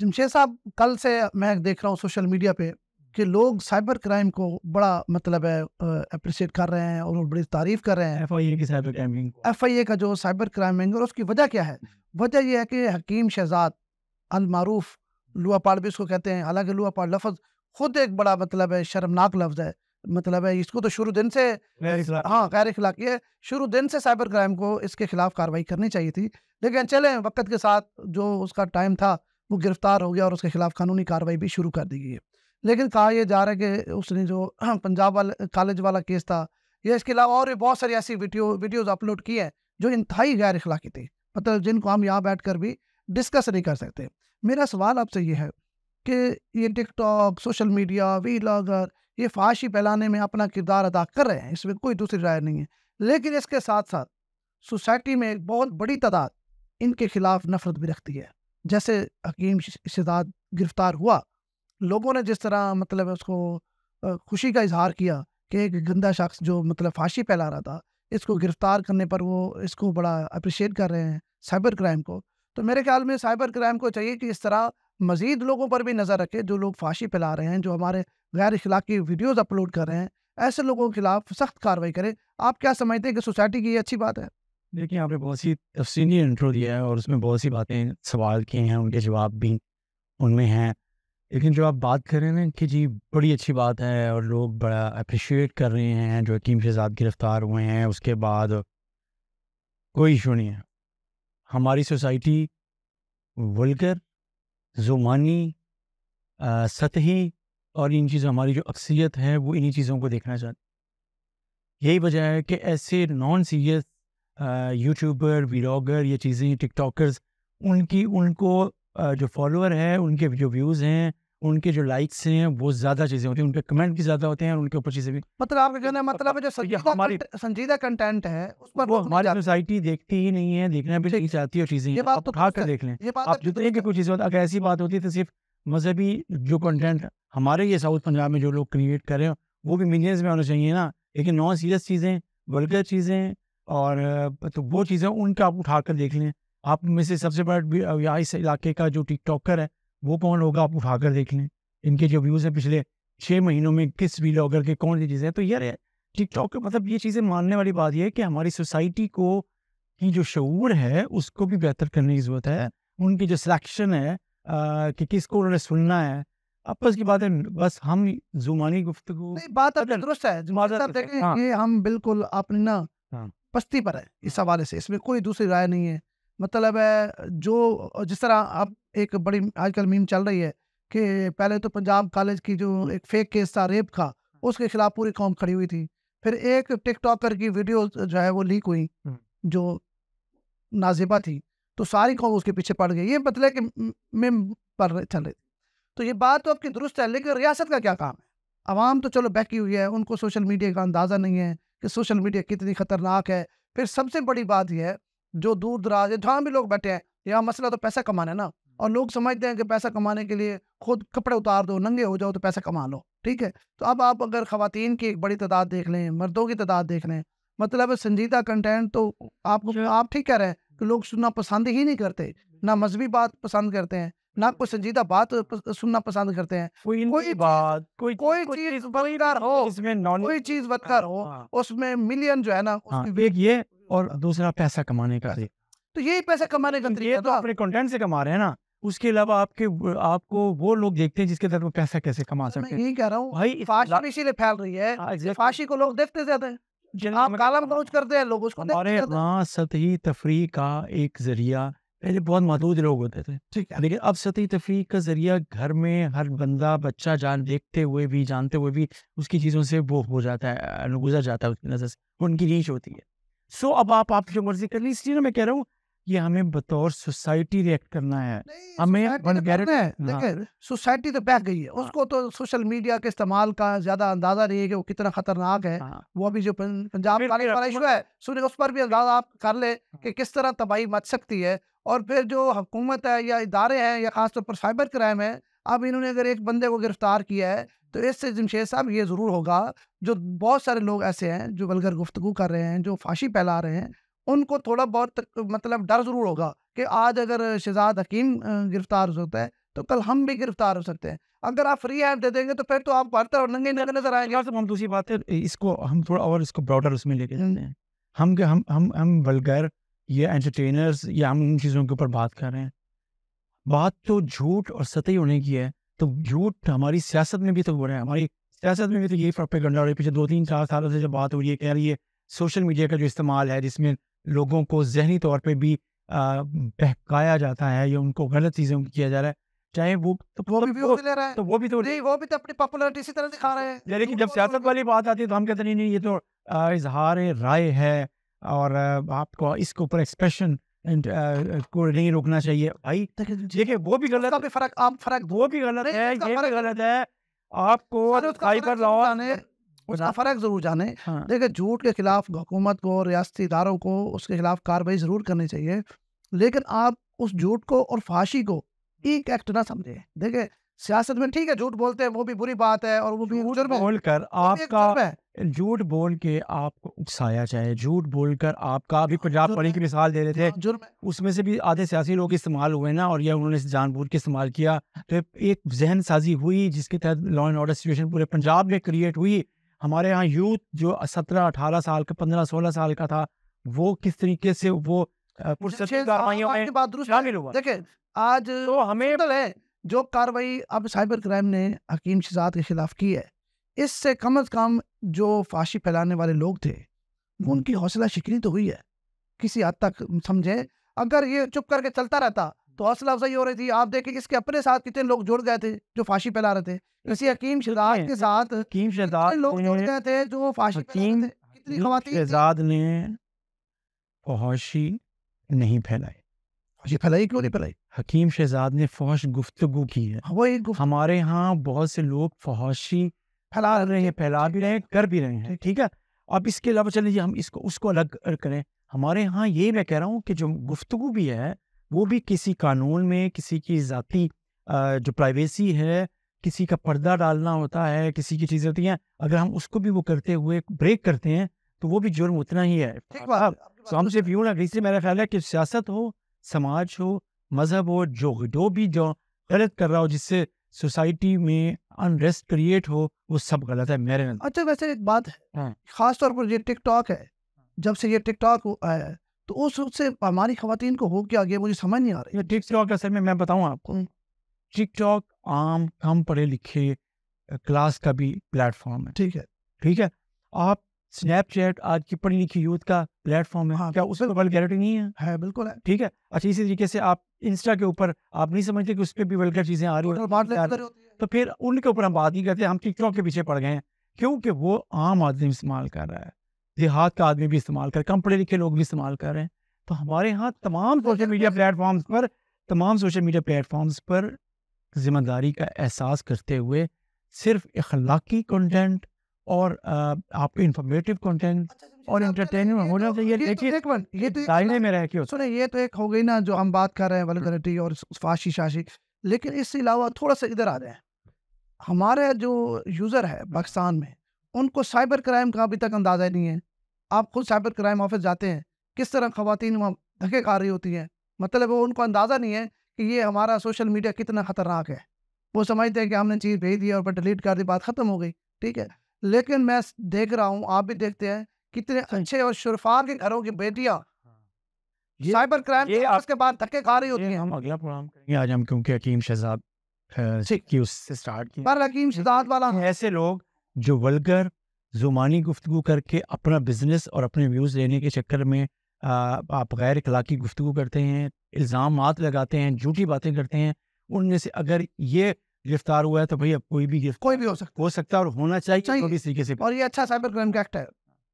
जमशेद साहब कल से मैं देख रहा हूँ सोशल मीडिया पे कि लोग साइबर क्राइम को बड़ा मतलब है अप्रिशिएट कर रहे हैं और बड़ी तारीफ कर रहे हैं एफ आई ए की cyber crime F I A का जो साइबर है और उसकी वजह क्या है हम्म। वजह यह है कि हकीम शहजाद अलमारूफ पाड़ भी उसको कहते हैं हालांकि पाड़ लफज खुद एक बड़ा मतलब है शर्मनाक लफ्ज है मतलब है इसको तो शुरू दिन से हाँ गैर अखलाकी ये शुरू दिन से साइबर क्राइम को इसके खिलाफ कार्रवाई करनी चाहिए थी लेकिन चले वक्त के साथ जो उसका टाइम था वो गिरफ्तार हो गया और उसके खिलाफ कानूनी कार्रवाई भी शुरू कर दी गई है लेकिन कहा यह जा रहा है कि उसने जो पंजाब वाले कॉलेज वाला केस था या इसके अलावा और भी बहुत सारी ऐसी वीडियो वीडियोज़ अपलोड की है जो इंतहाई गैर अखलाकी थी मतलब जिनको हम यहाँ बैठ कर भी डिस्कस नहीं कर सकते मेरा सवाल आपसे ये है कि ये TikTok social media vlogger ये फाशी फैलाने में अपना किरदार अदा कर रहे हैं इसमें कोई दूसरी राय नहीं है लेकिन इसके साथ साथ सोसाइटी में एक बहुत बड़ी तादाद इनके खिलाफ नफरत भी रखती है जैसे हकीम शहजाद गिरफ्तार हुआ लोगों ने जिस तरह मतलब उसको खुशी का इजहार किया कि एक गंदा शख्स जो मतलब फांसी फैला रहा था इसको गिरफ्तार करने पर वो इसको बड़ा अप्रिशिएट कर रहे हैं साइबर क्राइम को तो मेरे ख्याल में साइबर क्राइम को चाहिए कि इस तरह मज़ीद लोगों पर भी नज़र रखे जो लोग फांसी फैला रहे हैं जो हमारे गैर अखलाकी वीडियोज़ अपलोड कर रहे हैं ऐसे लोगों के खिलाफ सख्त कार्रवाई करें आप क्या समझते हैं कि सोसाइटी की ये अच्छी बात है देखिए आपने बहुत सी तफसीली इंट्रो दिया है और उसमें बहुत सी बातें सवाल किए हैं उनके जवाब भी उनमें हैं लेकिन जो आप बात कर रहे हैं ना कि जी बड़ी अच्छी बात है और लोग बड़ा अप्रिशिएट कर रहे हैं जो हकीम शहजाद गिरफ्तार हुए हैं उसके बाद कोई इशू नहीं है हमारी सोसाइटी वलकर जुमानी सतही और इन चीज़ों हमारी जो अक्सरियत है वो इन्हीं चीज़ों को देखना चाहती यही वजह है कि ऐसे नॉन सीरियस यूट्यूबर व्लागर ये चीज़ें टिकटॉकर्स उनकी उनको जो फॉलोअर है उनके जो व्यूज़ हैं उनके जो लाइक्स हैं वो ज्यादा चीजें होती हैं उनके कमेंट भी ज्यादा होते हैं उनके ऊपर चीजें भी मतलब आपका कहना मतलब जो तो हमारी संजीदा कंटेंट है उस पर वो हमारी सोसाइटी देखती ही नहीं है देखना भी नहीं चाहती है चीजें आप तो उठा कर देख लें आप तो जितने की कोई चीजें अगर ऐसी बात होती है तो सिर्फ मजहबी जो कंटेंट हमारे ये साउथ पंजाब में जो लोग क्रिएट कर रहे हैं वो भी मिलियंस में होना चाहिए ना लेकिन नॉन सीरियस चीजें वर्गर चीजें और तो वो चीज़ें उनका आप उठा कर देख लें आप में से सबसे बड़ा इस इलाके का जो टिकटॉकर है वो कौन होगा आप उठा कर देख लें इनके जो व्यूज़ हैं पिछले छः महीनों में किस व्लॉगर के कौन सी चीज़ें हैं तो यार टिकटॉक मतलब ये चीज़ें मानने वाली बात यह है कि हमारी सोसाइटी को की जो शूर है उसको भी बेहतर करने की ज़रूरत है उनकी जो सिलेक्शन है आ, कि किसको उन्होंने सुनना है आपस की बात है बस हम जुमानी गुफ्तु बात दुरुस्त है, है। हाँ। ये हम बिल्कुल आपने ना पस्ती पर है इस हाँ। हवाले से इसमें कोई दूसरी राय नहीं है मतलब है जो जिस तरह अब एक बड़ी आजकल मीम चल रही है कि पहले तो पंजाब कॉलेज की जो एक फेक केस था रेप का हाँ। उसके खिलाफ पूरी कौम खड़ी हुई थी फिर एक टिकटॉकर की वीडियो जो है वो लीक हुई हाँ। जो नाजिबा थी तो सारी कौम उसके पीछे पड़ गई ये मतलब कि मीम पर चल रही थी तो ये बात तो आपकी दुरुस्त है लेकिन रियासत का क्या काम है आवाम तो चलो बहकी हुई है उनको सोशल मीडिया का अंदाज़ा नहीं है कि सोशल मीडिया कितनी खतरनाक है फिर सबसे बड़ी बात यह है जो दूर दराज है जहाँ भी लोग बैठे हैं यहाँ मसला तो पैसा कमाना है ना और लोग समझते हैं कि पैसा कमाने के लिए खुद कपड़े उतार दो नंगे हो जाओ तो पैसा कमा लो ठीक है तो अब आप अगर ख़वान की एक बड़ी तादाद देख लें मर्दों की तादाद देख लें मतलब संजीदा कंटेंट तो आप अच्छा। आप ठीक कह रहे हैं कि लोग सुनना पसंद ही नहीं करते ना मजहबी बात पसंद करते हैं ना कोई संजीदा बात सुनना पसंद करते हैं कोई कोई बात कोई कोई चीज बदकार हो इसमें कोई चीज हाँ, बदकार हो हाँ। उसमें मिलियन जो है ना हाँ, एक ये और दूसरा पैसा कमाने का तो यही पैसा कमाने का तो ये तो अपने कंटेंट से कमा रहे हैं ना उसके अलावा आपके आपको वो लोग देखते हैं जिसके तरफ पैसा कैसे कमा सकते तो हैं यही कह रहा हूँ भाई फाशी इसीलिए फैल रही है फाशी को लोग देखते ज्यादा हैं आप कालम करते हैं लोग उसको हमारे यहाँ सतही तफरी का एक जरिया पहले बहुत महदूद लोग होते थे ठीक है लेकिन अब सती तफरी का जरिया घर में हर बंदा बच्चा जान देखते हुए भी जानते हुए भी उसकी चीज़ों से वो हो जाता है गुजर जाता है उसकी नज़र से उनकी रीच होती है सो अब आप आपकी मर्जी कर ली इसलिए ना मैं कह रहा हूँ कि हमें बतौर सोसाइटी रिएक्ट करना है हमें तो हाँ। सोसाइटी तो बह गई है हाँ। उसको तो सोशल मीडिया के इस्तेमाल का ज्यादा अंदाजा नहीं है कि वो कितना खतरनाक है हाँ। वो अभी जो पंजाब वाला इशू है सुने उस पर भी अंदाजा आप कर ले कि हाँ। किस तरह तबाही मच सकती है और फिर जो हुकूमत है या इदारे हैं या खासतौर पर साइबर क्राइम है अब इन्होंने अगर एक बंदे को गिरफ्तार किया है तो इससे जमशेद साहब ये ज़रूर होगा जो बहुत सारे लोग ऐसे हैं जो बलगर गुफ्तु कर रहे हैं जो फांसी फैला रहे हैं उनको थोड़ा बहुत मतलब डर ज़रूर होगा कि आज अगर शहजाद हकीम गिरफ्तार हो सकता है तो कल हम भी गिरफ्तार हो सकते हैं अगर आप फ्री ऐप दे देंगे तो फिर तो आप भारत और नंगे नंगे नजर आएंगे और हम दूसरी बात है इसको हम थोड़ा और इसको ब्रॉडर उसमें लेके हम्म। जाते हैं हम हम हम हम वलगर या एंटरटेनर्स या हम इन चीज़ों के ऊपर बात कर रहे हैं बात तो झूठ और सतही होने की है तो झूठ हमारी सियासत में भी तो हो रहा है हमारी सियासत में भी तो यही फर्क हो रही है पिछले दो तीन चार सालों से जो बात हो रही है कह रही है सोशल मीडिया का जो इस्तेमाल है जिसमें लोगों को जहनी तौर पे भी बहकाया जाता है या उनको गलत चीज़ों को किया जा रहा है चाहे वो तो, वो मतलब भी वो, ले रहा है तो वो भी तो नहीं वो भी तो अपनी पॉपुलरिटी इसी तरह दिखा रहे हैं लेकिन जब सियासत वाली बात आती है तो हम कहते नहीं नहीं ये तो इजहार राय है और आपको इसके ऊपर एक्सप्रेशन को नहीं रोकना चाहिए भाई देखिए वो भी गलत है फर्क फर्क वो भी गलत है ये गलत है आपको उसका फ़र्क ज़रूर जाने हाँ। देखिए झूठ के खिलाफ हुकूमत को रियाती इदारों को उसके खिलाफ कार्रवाई ज़रूर करनी चाहिए लेकिन आप उस झूठ को और फांसी को एक एक्ट ना समझे देखे सियासत में ठीक है झूठ बोलते हैं वो भी बुरी बात है और वो भी बोलकर आपका झूठ बोल के आपको उकसाया जाए झूठ बोलकर आपका अभी हाँ, पंजाब पड़ी की मिसाल दे रहे थे हाँ, उसमें से भी आधे सियासी लोग इस्तेमाल हुए ना और यह उन्होंने जानबूझ के इस्तेमाल किया तो एक जहन साजी हुई जिसके तहत लॉ एंड ऑर्डर सिचुएशन पूरे पंजाब में क्रिएट हुई हमारे यहाँ यूथ जो सत्रह अठारह साल का पंद्रह सोलह साल का था वो किस तरीके से वो देखे आज तो हमें जो कार्रवाई अब साइबर क्राइम ने हकीम शहजाद के खिलाफ की है इससे कम अज कम जो फाशी फैलाने वाले लोग थे हम्म। उनकी हौसला शिकनी तो हुई है किसी हद तक समझे अगर ये चुप करके चलता रहता तो हौसला अफजाई हो रही थी आप देखें इसके अपने साथ कितने लोग जुड़ गए थे जो फांसी फैला रहे थे किसी हकीम शहजाद के साथ हकीम शहजाद लोग जुड़ गए थे जो फांसी कितनी शहजाद ने फौशी नहीं फैलाई फैलाई क्यों नहीं फैलाई हकीम शहजाद ने फौश गुफ्तगु की है हाँ, वो एक हमारे यहाँ बहुत से लोग फौशी फैला रहे हैं फैला भी रहे हैं कर भी रहे हैं ठीक है अब इसके अलावा चलिए हम इसको उसको अलग करें हमारे यहाँ ये मैं कह रहा हूँ कि जो गुफ्तगु भी है वो भी किसी कानून में किसी की ज़ाती जो प्राइवेसी है किसी का पर्दा डालना होता है किसी की चीज़ें होती हैं अगर हम उसको भी वो करते हुए ब्रेक करते हैं तो वो भी जुर्म उतना ही है ठीक हाँ, बात तो हम सिर्फ यूँ इसलिए मेरा ख्याल है कि सियासत हो समाज हो मज़हब हो जो जो भी जो गलत कर रहा हो जिससे सोसाइटी में अनरेस्ट क्रिएट हो वो सब गलत है मेरे अच्छा वैसे एक बात है हाँ। खास तौर पर ये टिकटॉक है जब से ये टिकटॉक आया है तो उस उससे हमारी खातन को हो क्या आगे मुझे समझ नहीं आ रही टिक टॉक असल में मैं बताऊँ आपको टिक टॉक आम कम पढ़े लिखे क्लास का भी प्लेटफॉर्म है ठीक है ठीक है आप स्नैपचैट आज की पढ़ी लिखी यूथ का प्लेटफॉर्म है हाँ, क्या उसमें वलगैरिटी नहीं है है बिल्कुल है ठीक है अच्छा इसी तरीके से आप इंस्टा के ऊपर आप नहीं समझते कि उस पर भी वर्ल्ड चीज़ें आ रही हैं तो फिर उनके ऊपर हम बात नहीं करते हम टिकटॉक के पीछे पड़ गए हैं क्योंकि वो आम आदमी इस्तेमाल कर रहा है देहात का आदमी भी इस्तेमाल कर कम पढ़े लिखे लोग भी इस्तेमाल कर रहे हैं तो हमारे यहाँ तमाम अच्छा, सोशल मीडिया अच्छा। प्लेटफॉर्म्स पर तमाम सोशल मीडिया प्लेटफॉर्म्स पर जिम्मेदारी का एहसास करते हुए सिर्फ अखलाकी कंटेंट और आपके इंफॉर्मेटिव कंटेंट और अच्छा, तो ये तो, तो सुने ये तो एक हो गई ना जो हम बात कर रहे हैं वाली हाँ। और फाशी शाशी लेकिन इसके अलावा थोड़ा सा इधर आ जाए हमारे जो यूज़र है पाकिस्तान में उनको साइबर क्राइम का अभी तक अंदाज़ा नहीं है आप खुद साइबर क्राइम ऑफिस जाते हैं किस तरह खुवान वहाँ धके खा रही होती हैं मतलब वो उनको अंदाज़ा नहीं है कि ये हमारा सोशल मीडिया कितना ख़तरनाक है वो समझते हैं कि हमने चीज़ भेज दी और पर डिलीट कर दी बात ख़त्म हो गई ठीक है लेकिन मैं देख रहा हूँ आप भी देखते हैं कितने अच्छे और शुरफार के घरों की बेटियाँ हाँ। साइबर क्राइम ये आपके बाद धक्के खा रही होती हैं हम अगला प्रोग्राम करेंगे आज हम क्योंकि हकीम शहजाद की उससे स्टार्ट किया पर हकीम शहजाद वाला ऐसे लोग जो वलगर जुमानी गुफ्तु करके अपना बिजनेस और अपने व्यूज़ लेने के चक्कर में आप गैर अखलाकी गुफ्तु करते हैं इल्ज़ाम लगाते हैं झूठी बातें करते हैं उनमें से अगर ये गिरफ्तार हुआ है तो भाई अब कोई भी कोई भी हो सकता हो सकता है और होना चाहिए, चाहिए। तो भी से और ये अच्छा साइबर क्राइम का एक्ट है